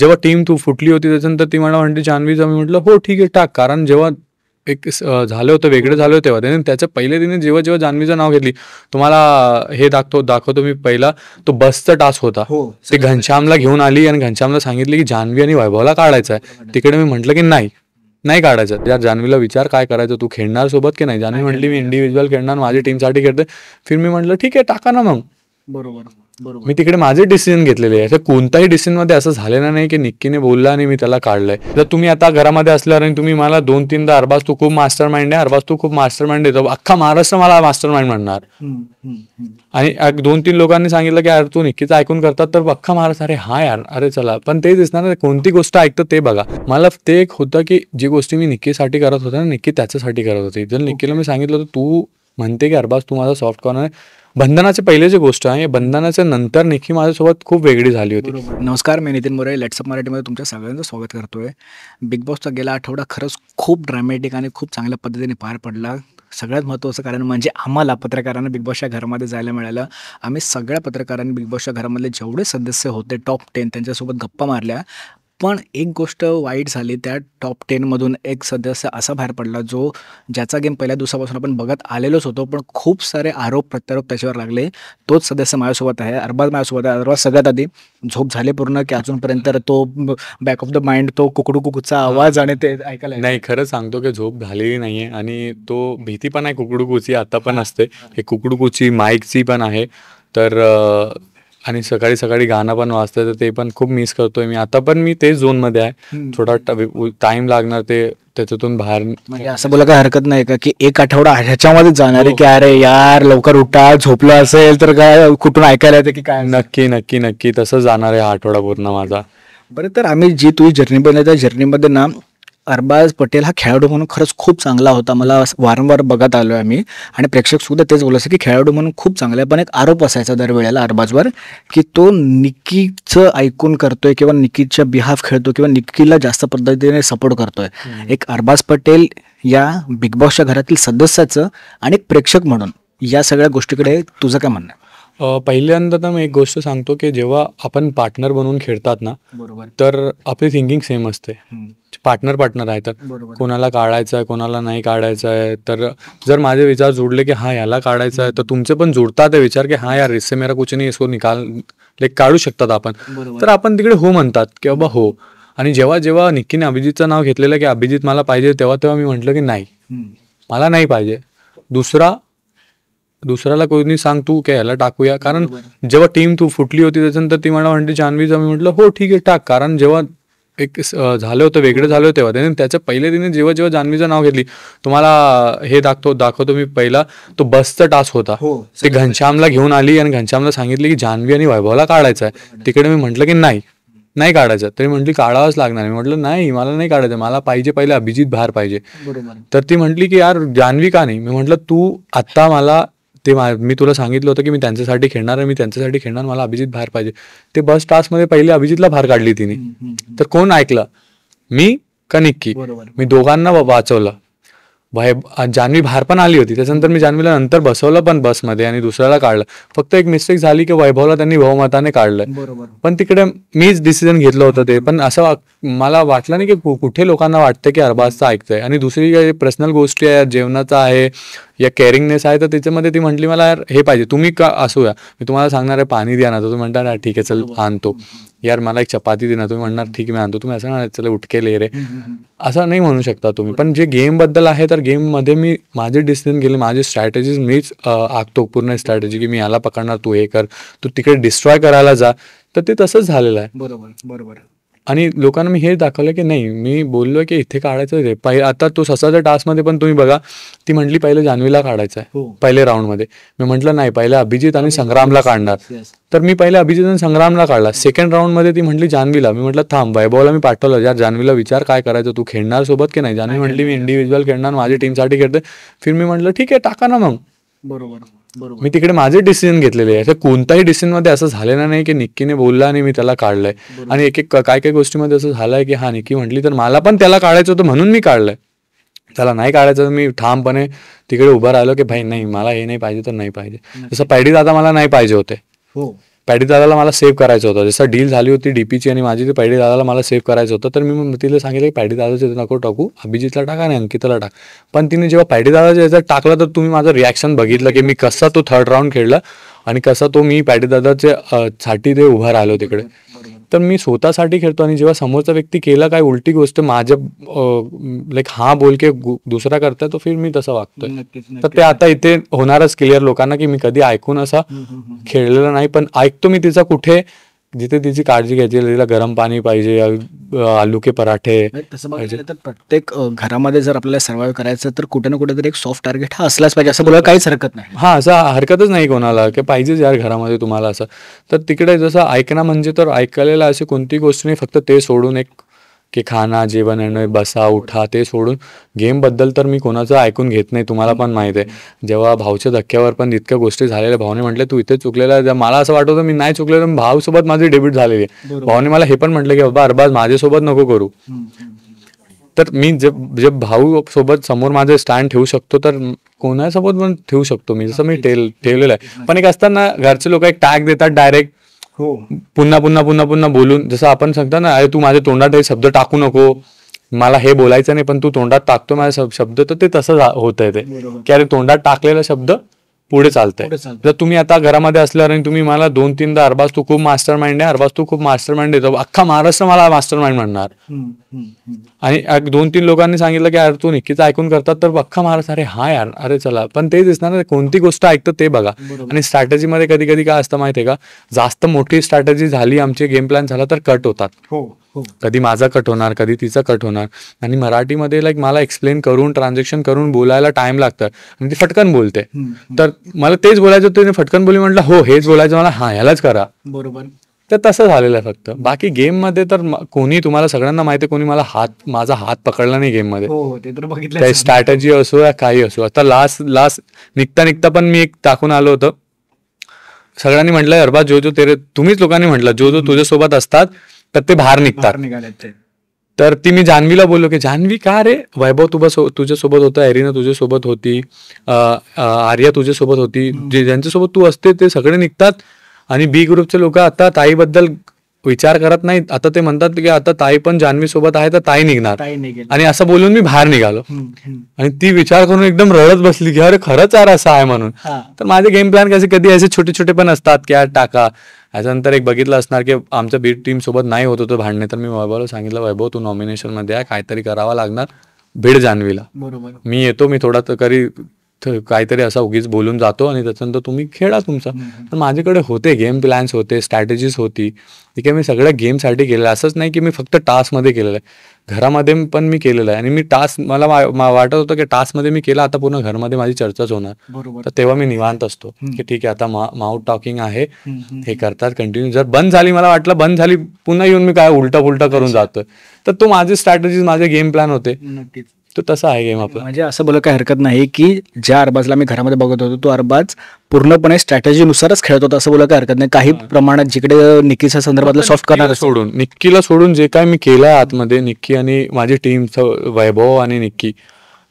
जेव्हा टीम तू फुटली होती त्याच्यानंतर ती मला म्हणते जान्हवीचा मी म्हटलं हो ठीक आहे टाक कारण जेव्हा एक झालं होतं वेगळं झालं होतं तेव्हा त्याने त्याच्या पहिले तिने जेव्हा जेव्हा जान्हवीचं नाव घेतली तुम्हाला हे दाखतो दाखवतो मी पहिला तो बसचा टास्क होता हो, ते घनश्यामला घेऊन आली आणि घनश्यामला सांगितले की जान्हवी आणि वैभवला काढायचा आहे तिकडे मी म्हटलं की नाही नाही काढायचं त्या जान्हवीला विचार काय करायचं तू खेळणार सोबत की नाही जान्हवी म्हटली मी इंडिव्हिज्युअल खेळणार माझ्या टीमसाठी खेळते फिर मी म्हटलं ठीक आहे टाका ना मग बरोबर मी तिकडे माझे डिसिजन घेतलेले आहे कोणत्याही डिसिजन मध्ये असं झालेलं नाही की निक्कीने बोलला आणि मी त्याला काढलंय जर तुम्ही आता घरामध्ये असल्यावर आणि तुम्ही मला दोन तीनदा अरबाज तू खूप मास्टर माइंड आहे अरबाज तू खूप मास्टर माइंड देतो अख्खा महाराष्ट्र मला मास्टर माइंड म्हणणार आणि दोन तीन लोकांनी सांगितलं की अरे तू निक्कीचं ऐकून करतात तर अख्खा महाराष्ट्र अरे हा यार अरे चला पण ते दिसणार कोणती गोष्ट ऐकतं ते बघा मला ते एक होतं की जी गोष्टी मी निक्कीसाठी करत होता ना निक्की त्याच्यासाठी करत होती जर निक्कीला मी सांगितलं तू म्हणते की अरबाज तू माझा सॉफ्ट कॉर्नर बंधनाचे पहिले जे गोष्ट आहे बंधनाच्या नंतर निखी माझ्यासोबत खूप वेगळी झाली होती नमस्कार मी नितीन मोरे लेट्सअप मराठीमध्ये तुमच्या सगळ्यांचं स्वागत करतोय बिग बॉसचा गेला आठवडा खरंच खूप ड्रॅमॅटिक आणि खूप चांगल्या पद्धतीने पार पडला सगळ्यात महत्त्वाचं कारण म्हणजे आम्हाला पत्रकारांना बिग बॉसच्या घरामध्ये जायला मिळालं आम्ही सगळ्या पत्रकारांनी बिग बॉसच्या घरामधले जेवढे सदस्य होते टॉप टेन त्यांच्यासोबत गप्पा मारल्या पण एक गोष्ट वाईट झाली त्या टॉप टेनमधून एक सदस्य असा बाहेर पडला जो ज्याचा गेम पहिल्या दिवसापासून आपण बघत आलेलोच होतो पण खूप सारे आरोप प्रत्यारोप त्याच्यावर लागले तोच सदस्य माझ्यासोबत आहे अरबाज माझ्यासोबत आहे अरबाज सगळ्यात आधी झोप झाले पूर्ण की अजूनपर्यंत तो बॅक ऑफ द माइंड तो कुकडू कुकूचा आवाज आणि ते ऐकायला नाही खरं सांगतो की झोप झालेली नाही आहे आणि तो भीती पण आहे कुकडू कुची आता पण असते हे कुकडू कुची माईकची पण आहे तर आणि सकाळी सकाळी गाणं पण वाजतं तर ते पण खूप मिस करतोय मी आता पण मी ते मध्ये आहे थोडा टाइम लागणार ते त्याच्यातून बाहेर म्हणजे असं बोला काय हरकत नाही का की एक आठवडा ह्याच्यामध्ये जाणार आहे हो. की अरे यार लवकर उठा झोपलं असेल तर काय कुठून ऐकायला येते की काय नक्की नक्की नक्की तसं जाणार आहे आठवडा पूर्ण माझा बरं तर आम्ही जी तुझी जर्नी बनवली त्या जर्नीमध्ये ना अरबाज पटेल हा खेळाडू म्हणून खरंच खूप चांगला होता मला वारंवार बघत आलो आहे आम्ही आणि प्रेक्षकसुद्धा तेच बोलायचं की खेळाडू म्हणून खूप चांगला आहे पण एक आरोप असायचा दरवेळेला अरबाजवर की तो निकीचं ऐकून करतोय किंवा निकीच्या बिहाफ खेळतो किंवा निकीला जास्त पद्धतीने सपोर्ट करतोय एक अरबाज पटेल या बिग बॉसच्या घरातील सदस्याचं आणि प्रेक्षक म्हणून या सगळ्या गोष्टीकडे तुझं काय म्हणणं आहे पहिल्यांदा तर मी एक गोष्ट सांगतो की जेव्हा आपण पार्टनर बनवून खेळतात ना बरोबर तर आपली थिंकिंग सेम असते पार्टनर पार्टनर आहे तर कोणाला काढायचं आहे कोणाला नाही काढायचं आहे तर जर माझे विचार जुडले की हा याला काढायचा आहे तर तुमचे पण जुडतात ते विचार की हा यार रिस्से मेरा कुछ नाही इसको निकाल लाईक काढू शकतात आपण तर आपण तिकडे हो म्हणतात की बाबा हो आणि जेव्हा जेव्हा निक्कीने अभिजितचं नाव घेतलेलं की अभिजित मला पाहिजे तेव्हा तेव्हा मी म्हटलं की नाही मला नाही पाहिजे दुसरा दुसऱ्याला कोणी सांग तू काय याला टाकूया कारण जेव्हा टीम तू फुटली होती त्याच्यानंतर ती मला म्हणते जान्हवी मी म्हटलं हो ठीक आहे टाक कारण जेव्हा एक झालं होतं वेगळं झालं होतं तेव्हा त्याने त्याच्या पहिले तिने जेव्हा जेव्हा जान्हवीचं नाव घेतली तुम्हाला हे दाखवतो दाखवतो मी पहिला तो बसचा टास्क होता हो, ते घनश्यामला घेऊन आली आणि घनश्यामला सांगितले की जान्हवी आणि वैभवला काढायचा आहे तिकडे मी म्हटलं की नाही नाही काढायचं तरी म्हटली काढावंच लागणार मी म्हटलं नाही मला नाही काढायचं मला पाहिजे पहिले अभिजित भार पाहिजे तर ती म्हटली की यार जान्हवी का नाही मी म्हटलं तू आता मला ते मा मी तुला सांगितलं होतं की मी त्यांच्यासाठी खेळणार आहे मी त्यांच्यासाठी खेळणार मला अभिजित बाहेर पाहिजे ते बस टास्कमध्ये पहिले अभिजितला बाहेर काढली तिने तर कोण ऐकलं मी का मी दोघांना वाचवलं भय जान्हवी बाहेर पण आली होती त्याच्यानंतर मी जान्हवीला नंतर बसवलं पण बसमध्ये आणि दुसऱ्याला काढलं फक्त एक मिस्टेक झाली की वैभवला त्यांनी बहुमताने काढलं पण तिकडे मीच डिसिजन घेतलं होतं ते पण असं मला वाटलं नाही की कुठे लोकांना वाटतं की अरबाजचं ऐकतंय आणि दुसरी काही पर्सनल गोष्टी आहे जेवणाचा आहे या केअरिंगनेस आहे तर त्याच्यामध्ये ती म्हटली मला हे पाहिजे तुम्ही का असूया मी तुम्हाला सांगणार आहे पाणी द्या ना तर म्हणता म्हणणार ठीक आहे चल आणतो यार मला एक चपाती दे ना तुम्ही म्हणणार ठीक आहे मी आणतो तुम्ही असं नाही चल उठके ले रे असं नाही म्हणू शकता तुम्ही पण जे गेम बद्दल आहे तर गेम मध्ये मी माझे डिसिजन गेले माझे स्ट्रॅटेजी मीच आखतो पूर्ण स्ट्रॅटेजी की मी याला पकडणार तू हे कर तू तिकडे डिस्ट्रॉय करायला जा तर ते तसंच झालेलं आहे बरोबर बरोबर आणि लोकांना मी हे दाखवलं की नाही मी बोललो की इथे काढायचं आहे पहिले आता तो ससाच्या टास्कमध्ये पण तुम्ही बघा ती म्हटली पहिले जान्हवीला काढायचं आहे हो. पहिले राऊंडमध्ये मी म्हटलं नाही पहिले अभिजित आणि संग्रामला काढणार तर मी पहिले अभिजित आणि संग्रामला काढला सेकंड राऊंडमध्ये ती म्हटली जान्हवीला मी म्हटलं थांब वैभवला मी पाठवलं यार जान्हवीला विचार काय करायचं तू खेळणार सोबत की नाही जान्हवी म्हटली मी इंडिव्हिज्युअल खेळणार माझ्या टीमसाठी खेळते फिर मी म्हटलं ठीक आहे टाका ना मग बरोबर मी तिकडे माझे डिसिजन घेतलेले आहे कोणत्याही डिसिजन मध्ये असं झालेलं नाही की निक्कीने बोलला आणि मी त्याला काढलंय आणि एक एक काय काय गोष्टीमध्ये असं झालंय की हा निक्की म्हटली तर मला पण त्याला काढायचं होतं म्हणून मी काढलंय त्याला नाही काढायचं मी ठामपणे तिकडे उभं राहिलो की भाई नाही मला हे नाही पाहिजे तर नाही पाहिजे जसं पैडी दादा मला नाही पाहिजे होते हो पॅडी दादाला मला सेव्ह करायचं होतं जसं डील झाली होती डीपीची आणि माझी ती पॅडी दादाला मला सेव्ह करायचं होतं तर मी तिला सांगितलं की पॅडी दादाचं नको टाकू अभिजितला टाका आणि अंकिताला टाक पण तिने जेव्हा पॅडी दादाच्या याच्यात टाकलं तर तुम्ही माझं रिॲक्शन बघितलं की मी कसा तो थर्ड राऊंड खेळला आणि कसा तो मी पॅडी दादाच्या साठी ते उभा राहिलो तिकडे तर मी स्वतःसाठी खेळतो आणि जेव्हा समोरचा व्यक्ती केला काय उलटी गोष्ट माझ्या लाईक हा बोलके के दुसरा करताय तो फिर मी तसं वागतोय तर ते आता इथे होणारच क्लिअर लोकांना की मी कधी ऐकून असा खेळलेला नाही पण ऐकतो मी तिचा कुठे जिथे तिची काळजी घ्यायची तिला गरम पाणी पाहिजे आलू के पराठे तसं बघायचं तर प्रत्येक घरामध्ये जर आपल्याला सर्वाईव्ह करायचं तर कुठे ना कुठे तरी एक सॉफ्ट टार्गेट हा असलाच पाहिजे असं बोलायला काहीच हरकत नाही हा असं हरकतच नाही कोणाला की पाहिजेच यार घरामध्ये तुम्हाला असं तर तिकडे जसं ऐकणं म्हणजे तर ऐकलेलं अशी कोणती गोष्ट नाही फक्त ते सोडून एक की खाना जेवण येणं बसा उठा ते सोडून बद्दल तर मी कोणाचं ऐकून घेत नाही तुम्हाला पण माहित आहे जेव्हा भाऊच्या धक्क्यावर पण इतक्या गोष्टी झालेल्या भाऊने म्हटले तू इथे चुकलेला मला असं वाटत मी नाही चुकलेलो भाऊसोबत माझी डेबिट झालेली आहे भाऊने मला हे पण म्हटलं की बाबा अरबाज माझ्यासोबत नको करू तर मी जे जे भाऊ सोबत समोर माझे स्टँड ठेवू शकतो तर कोणासोबत पण ठेवू शकतो मी जसं मी ठेवलेलं आहे पण एक असताना घरचे लोक एक टॅग देतात डायरेक्ट हो. पुन्हा पुन्हा पुन्हा पुन्हा बोलून जसं आपण सांगता ना अरे तू माझ्या तोंडात हे शब्द टाकू नको मला हे बोलायचं नाही पण तू तोंडात टाकतो माझा शब्द तर ते तसं होत आहे ते की अरे तोंडात टाकलेला शब्द पुढे चालतंय जर तुम्ही आता घरामध्ये असल्यावर आणि तुम्ही मला दोन तीनदा अरबाज तू खूप मास्टर माइंड आहे अरबाज तू खूप मास्टर माइंड देतो अख्खा महाराष्ट्र मला मास्टर माइंड म्हणणार आणि दोन तीन लोकांनी सांगितलं की अरे तू निक्कीचं ऐकून करतात तर अख्खा महाराष्ट्र अरे हा यार अरे चला पण ते दिसणार ना कोणती गोष्ट ऐकतं ते बघा आणि मध्ये कधी कधी काय असतं माहितीये का जास्त मोठी स्ट्रॅटेजी झाली आमचे गेम प्लॅन झाला तर कट होतात हो, हो. कधी माझा कट होणार कधी तिचा कट होणार आणि मराठीमध्ये लाईक मला एक्सप्लेन करून ट्रान्झॅक्शन करून बोलायला टाइम लागतं आणि ती फटकन बोलते तर मला तेच बोलायचं त्याने फटकन बोली म्हटलं हो हेच बोलायचं मला हा ह्यालाच करा बरोबर तर तसं झालेलं आहे फक्त बाकी गेम मध्ये तर कोणी तुम्हाला सगळ्यांना माहिती कोणी मला हात माझा हात पकडला नाही गेम मध्ये हो, हो ते काही स्ट्रॅटजी असो या काही असो आता लास्ट लास्ट निघता निघता पण मी एक टाकून आलो होतो सगळ्यांनी म्हटलं अरबा जो जो तेरे तुम्हीच लोकांनी म्हटलं जो जो तुझ्यासोबत असतात तर ते बाहेर निघतात तर ती मी जान्हवीला बोललो की जान्हवी का रे वैभव तुझ्या सो तुझ्यासोबत होता एरिना तुझ्यासोबत होती आर्या तुझ्यासोबत होती जे ज्यांच्यासोबत तू असते ते सगळे निघतात आणि बी ग्रुपचे लोक आता ताईबद्दल विचार करत नाहीत आता ते म्हणतात की आता ताई पण जान्हवी सोबत आहे तर ताई निघणार आणि असं बोलून मी बाहेर निघालो आणि ती विचार करून एकदम रडत बसली की अरे खरंच यार असं आहे म्हणून तर माझे गेम प्लॅन कसे कधी असे छोटे छोटे पण असतात की टाका त्याच्यानंतर एक बघितलं असणार की आमच्या टीम सोबत नाही होत होतं भांडणे तर मी वैभवला सांगितलं वैभव तू नॉमिनेशनमध्ये आहे काहीतरी करावा लागणार भीड जाणवीला बरोबर मी येतो मी थोडा तरी काहीतरी असा उगीच बोलून जातो आणि त्याच्यानंतर तुम्ही खेळा तुमचा तर माझ्याकडे होते गेम प्लॅन्स होते स्ट्रॅटेजीज होती ठीक आहे मी सगळ्या गेमसाठी केलेलं असंच नाही की मी फक्त टास्कमध्ये केलेलं आहे घरामध्ये पण मी केलेलं आहे आणि मी टास्क मला वाटत होतं की टास्कमध्ये मी केला आता पूर्ण घरमध्ये माझी चर्चाच होणार तर तेव्हा मी निवांत असतो की ठीक आहे आता माउथ टॉकिंग आहे हे करतात कंटिन्यू जर बंद झाली मला वाटलं बंद झाली पुन्हा येऊन मी काय उलटा पुलटा करून जातोय तर तो माझे स्ट्रॅटेजीज माझे गेम प्लॅन होते तो तसा आहे गेम आपला म्हणजे असं बोलत काय हरकत नाही की ज्या अरबाजला मी घरामध्ये बघत होतो तो अरबाज पूर्णपणे स्ट्रॅटेजीनुसारच खेळत होता असं बोला काय हरकत नाही काही प्रमाणात जिकडे निक्कीच्या संदर्भातला सॉफ्ट करणार सोडून निक्कीला सोडून जे काय मी केलं आतमध्ये निक्की आणि माझी टीमचं वैभव आणि निक्की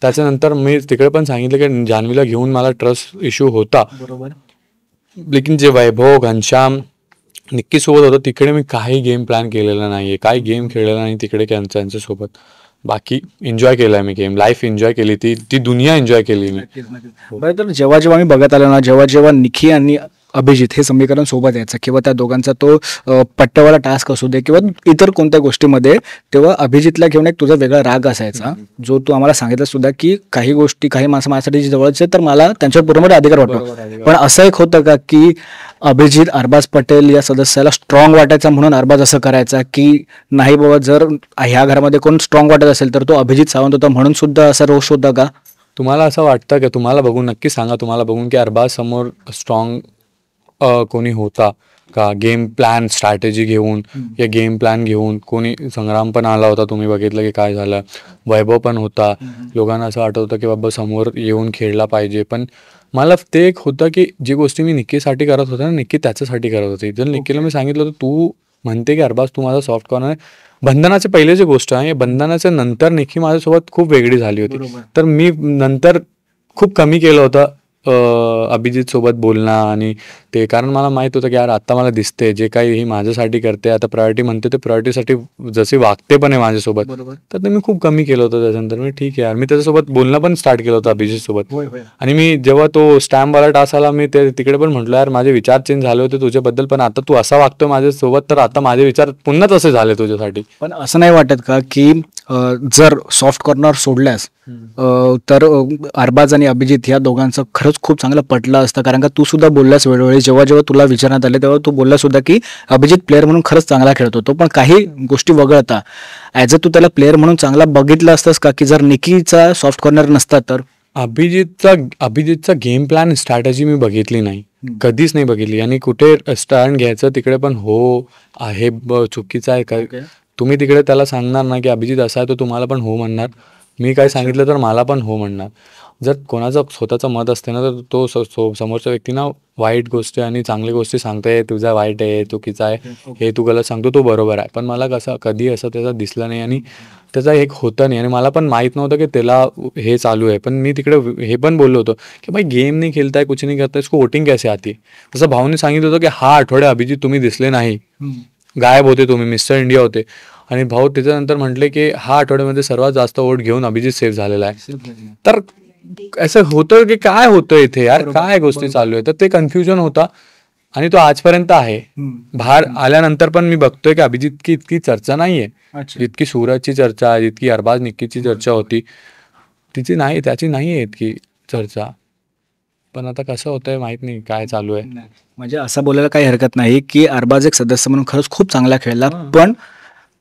त्याच्यानंतर मी तिकडे पण सांगितलं की जान्हवीला घेऊन मला ट्रस्ट इश्यू होता बरोबर लेकिन जे वैभव घनश्याम निक्की सोबत होतं तिकडे मी काही गेम प्लॅन केलेला नाहीये काही गेम खेळलेला नाही तिकडे त्यांच्या सोबत बाकी एन्जॉय केलाय मी गेम लाईफ एन्जॉय केली ती ती दुनिया एन्जॉय केली मी बरं तर जेव्हा जेव्हा मी बघत आलो ना जेव्हा जेव्हा निखी आणि अभिजित हे समीकरण सोबत यायचं किंवा त्या दोघांचा तो पट्ट्यावाला टास्क असू दे किंवा इतर कोणत्या गोष्टीमध्ये तेव्हा अभिजितला घेऊन एक तुझा वेगळा राग असायचा जो तू आम्हाला सांगितलं सुद्धा की काही गोष्टी काही माणसं माझ्यासाठी जवळचे तर मला त्यांच्यावर पूर्णपणे अधिकार वाटतो पण असं एक होतं का की अभिजित अरबाज पटेल या सदस्याला स्ट्रॉंग वाटायचा म्हणून अरबाज असं करायचा की नाही बाबा जर ह्या घरामध्ये कोण स्ट्रॉंग वाटत असेल तर तो अभिजित सावंत होता म्हणून सुद्धा असा रोष होता का तुम्हाला असं वाटतं की तुम्हाला बघून नक्की सांगा तुम्हाला बघून की अरबाज समोर स्ट्रॉंग कोणी होता का गेम प्लॅन स्ट्रॅटेजी घेऊन या गेम प्लॅन घेऊन कोणी संग्राम पण आला होता तुम्ही बघितलं की काय झालं वैभव पण होता लोकांना असं वाटत होतं की बाबा समोर येऊन खेळला पाहिजे पण मला ते एक होतं की जी गोष्टी मी निक्कीसाठी करत होते ना निक्की त्याच्यासाठी करत होती जर निक्कीला मी सांगितलं होतं तू म्हणते की अरबाज तू माझा सॉफ्ट कॉर्नर बंधनाचे पहिले जे गोष्ट आहे बंधनाच्या नंतर निक्की माझ्यासोबत खूप वेगळी झाली होती तर मी नंतर खूप कमी केलं होतं सोबत बोलणं आणि ते कारण मला माहित होतं की यार आता मला दिसते जे काही ही माझ्यासाठी करते आता प्रायोरिटी म्हणते ते प्रायोरिटीसाठी जसे वागते पण आहे माझ्यासोबत तर ते मी खूप कमी केलं होतं त्याच्यानंतर मी ठीक आहे यार मी त्याच्यासोबत बोलणं पण स्टार्ट केलं होतं सोबत आणि मी जेव्हा तो स्टॅम्प टास आला मी ते तिकडे पण म्हटलं यार माझे विचार चेंज झाले होते तुझ्याबद्दल पण आता तू असा वागतोय माझ्यासोबत तर आता माझे विचार पुन्हा तसे झाले तुझ्यासाठी पण असं नाही वाटत का की जर सॉफ्ट कॉर्नर सोडल्यास तर अरबाज आणि अभिजित या दोघांचं खरंच खूप चांगलं पटलं असतं कारण का तू सुद्धा बोललास वेळोवेळी जेव्हा जेव्हा तुला विचारण्यात आले तेव्हा तू बोलला सुद्धा की अभिजित प्लेअर म्हणून खरंच चांगला खेळतो तो पण काही गोष्टी वगळता ऍज अ तू त्याला प्लेअर म्हणून चांगला बघितला असतंस का की जर निकीचा सॉफ्ट कॉर्नर नसता तर अभिजितचा अभिजितचा गेम प्लॅन स्ट्रॅटजी मी बघितली नाही कधीच नाही बघितली आणि कुठे स्टँड घ्यायचं तिकडे पण हो आहे चुकीचं आहे का तुम्ही तिकडे त्याला सांगणार ना की अभिजित असा आहे तो तुम्हाला पण हो म्हणणार मी काय सांगितलं तर मला पण हो म्हणणार जर कोणाचं स्वतःचं मत असते ना तर तो समोरच्या व्यक्तीना वाईट गोष्टी आणि चांगली गोष्टी सांगताय तुझा वाईट आहे चुकीचा आहे हे तू गलत सांगतो तो बरोबर आहे पण मला कसं कधी असं त्याचा दिसलं नाही आणि त्याचा एक होतं नाही आणि मला पण माहीत नव्हतं की त्याला हे चालू आहे पण मी तिकडे हे पण बोललो होतो की भाई गेम नाही खेळताय कुछ नाही करताय इसको वोटिंग कॅसे आती तसं भाऊने सांगितलं होतं की हा आठवड्या अभिजित तुम्ही दिसले नाही गायब होते तुम्ही मिस्टर इंडिया होते आणि भाऊ त्याच्यानंतर म्हटले की हा आठवड्यामध्ये सर्वात जास्त वोट घेऊन अभिजित सेफ झालेला आहे तर असं होतं की काय होतं इथे यार काय गोष्टी चालू आहे तर ते कन्फ्युजन होता आणि तो आजपर्यंत आहे बाहेर आल्यानंतर पण मी बघतोय की की इतकी चर्चा नाहीये जितकी सूरजची चर्चा आहे जितकी अरबाज निक्कीची चर्चा होती तिची नाही त्याची नाहीये इतकी चर्चा पण आता कसं होतंय माहित नाही काय चालू आहे म्हणजे असं बोलायला काही हरकत नाही की अरबाज एक सदस्य म्हणून खरंच खूप चांगला खेळला पण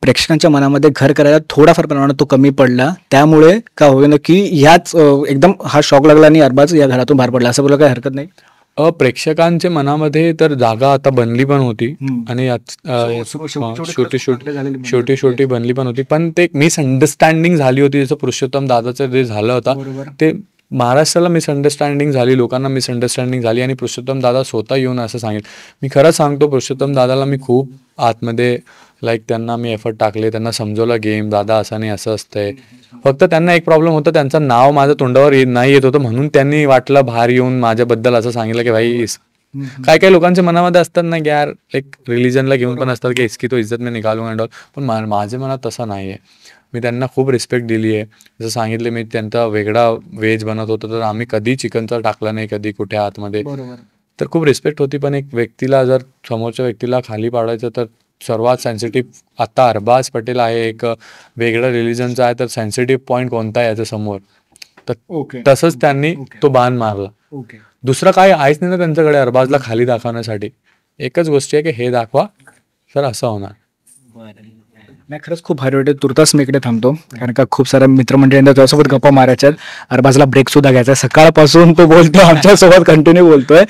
प्रेक्षकांच्या मनामध्ये घर करायला थोडाफार प्रमाणात तो कमी पडला त्यामुळे का होईल की ह्याच एकदम हा शॉक लागला आणि अरबाज या घरातून बाहेर पडला असं बोलायला काही हरकत नाही प्रेक्षकांच्या मनामध्ये तर जागा आता बनली पण होती आणि छोटी छोटी छोटी छोटी बनली पण होती पण ते एक मिसअंडरस्टँडिंग झाली होती जसं पुरुषोत्तम दादाचं जे झालं होता ते महाराष्ट्राला मिसअंडरस्टँडिंग झाली लोकांना मिसअंडरस्टँडिंग झाली आणि पुरुषोत्तम दादा स्वतः येऊन असं सांगेल मी खरंच सांगतो पुरुषोत्तम दादाला मी खूप आतमध्ये लाईक त्यांना मी एफर्ट टाकले त्यांना समजवलं गेम दादा असं नाही असं असतंय फक्त त्यांना एक प्रॉब्लेम होता त्यांचं नाव माझ्या तोंडावर नाही येत होतं म्हणून त्यांनी वाटलं बाहेर येऊन माझ्याबद्दल असं सांगितलं की भाई काय काय लोकांच्या मनामध्ये असतात ना की यार एक रिलीजनला घेऊन पण असतात की इसकी तो इज्जत मी निघालो अँड ऑल पण माझ्या मनात तसं नाही आहे मी त्यांना खूप रिस्पेक्ट दिली आहे जसं सांगितले मी त्यांचा वेगळा वेज बनत होतो तर आम्ही कधी चिकनचा टाकला नाही कधी कुठे आतमध्ये तर खूप रिस्पेक्ट होती पण एक व्यक्तीला जर समोरच्या व्यक्तीला खाली पाडायचं तर सर्वात सेन्सिटिव्ह आता अरबाज पटेल आहे एक वेगळं रिलीजनचा आहे तर सेन्सिटिव्ह पॉईंट कोणता आहे याच्या समोर तर तसंच त्यांनी तो बाण मारला दुसरं काय आहेच नाही ना त्यांच्याकडे अरबाजला खाली दाखवण्यासाठी एकच गोष्टी आहे की हे दाखवा सर असं होणार नाही खरंच खूप भारी वाटेल तुर्तास मी इकडे थांबतो कारण का खूप साऱ्या मित्रमंडळींना तुझ्यासोबत गप्पा मारायच्यात अरबाजला ब्रेक सुद्धा घ्यायचा सकाळपासून तो बोलतो आमच्यासोबत कंटिन्यू बोलतोय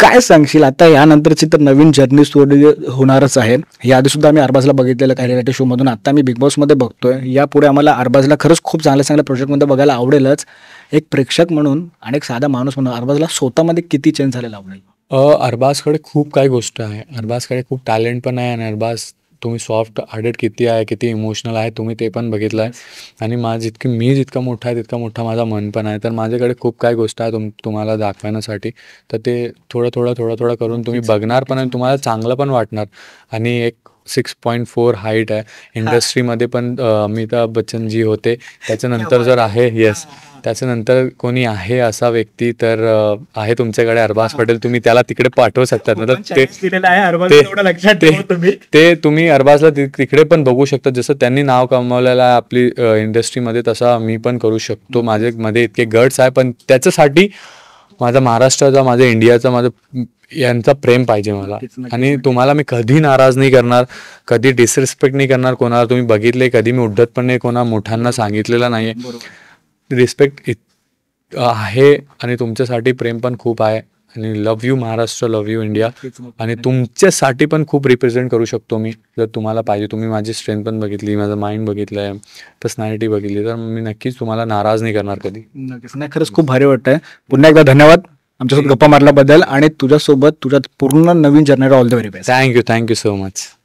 काय सांगशील आता यानंतरची तर नवीन जर्नी सुरू होणारच आहे याआधी सुद्धा आम्ही अरबाजला बघितलेलं काही रियालिटी शो मधून आता मी बिग बॉस मध्ये बघतोय यापुढे आम्हाला अरबाजला खरंच खूप चांगल्या चांगल्या मध्ये बघायला आवडेलच एक प्रेक्षक म्हणून आणि एक साधा माणूस म्हणून अरबाजला स्वतःमध्ये किती चेंज झालेला आवडेल अरबाजकडे खूप काही गोष्ट आहे अरबाजकडे खूप टॅलेंट पण आहे आणि अरबाज तुम्ही सॉफ्ट आडेट किती आहे किती इमोशनल आहे तुम्ही ते पण बघितलं आहे आणि माझं जितकी मी जितका मोठा आहे तितका मोठा माझा मन पण आहे तर माझ्याकडे खूप काय गोष्ट आहे तुम तुम्हाला दाखवण्यासाठी तर ते थोडं थोडं थोडं थोडं करून तुम्ही बघणार पण आणि तुम्हाला चांगलं पण वाटणार आणि एक सिक्स पॉईंट फोर हाईट आहे इंडस्ट्रीमध्ये पण अमिताभ बच्चन जी होते त्याच्यानंतर जर आहे येस त्याच्यानंतर कोणी आहे असा व्यक्ती तर आहे तुमच्याकडे अरबाज पटेल तुम्ही त्याला तिकडे पाठवू शकतात ते तुम्ही अरबाजला तिकडे पण बघू शकता जसं त्यांनी नाव कमवलेलं आहे आपली इंडस्ट्रीमध्ये तसा मी पण करू शकतो माझे मध्ये इतके गट्स आहे पण त्याच्यासाठी माझा महाराष्ट्राचा माझ्या इंडियाचा माझं यांचा प्रेम पाहिजे मला आणि तुम्हाला मी कधी नाराज नाही करणार कधी डिसरिस्पेक्ट नाही करणार कोणाला तुम्ही बघितले कधी मी उड्डत पण नाही कोणा मोठ्यांना सांगितलेलं नाहीये रिस्पेक्ट इत आहे आणि तुमच्यासाठी प्रेम पण खूप आहे आणि love you Maharashtra love you India आणि तुमच्यासाठी पण खूप रिप्रेझेंट करू शकतो मी जर तुम्हाला पाहिजे तुम्ही माझी स्ट्रेंथ पण बघितली माझं माइंड बघितलंय आहे पर्सनॅलिटी बघितली तर मी नक्कीच तुम्हाला नाराज नाही करणार कधी नाही खरंच खूप भारी वाटतंय पुन्हा एकदा धन्यवाद आमच्यासोबत गप्पा मारल्याबद्दल आणि तुझ्यासोबत तुझ्या पूर्ण नवीन जर्नर all the very best thank you thank you so much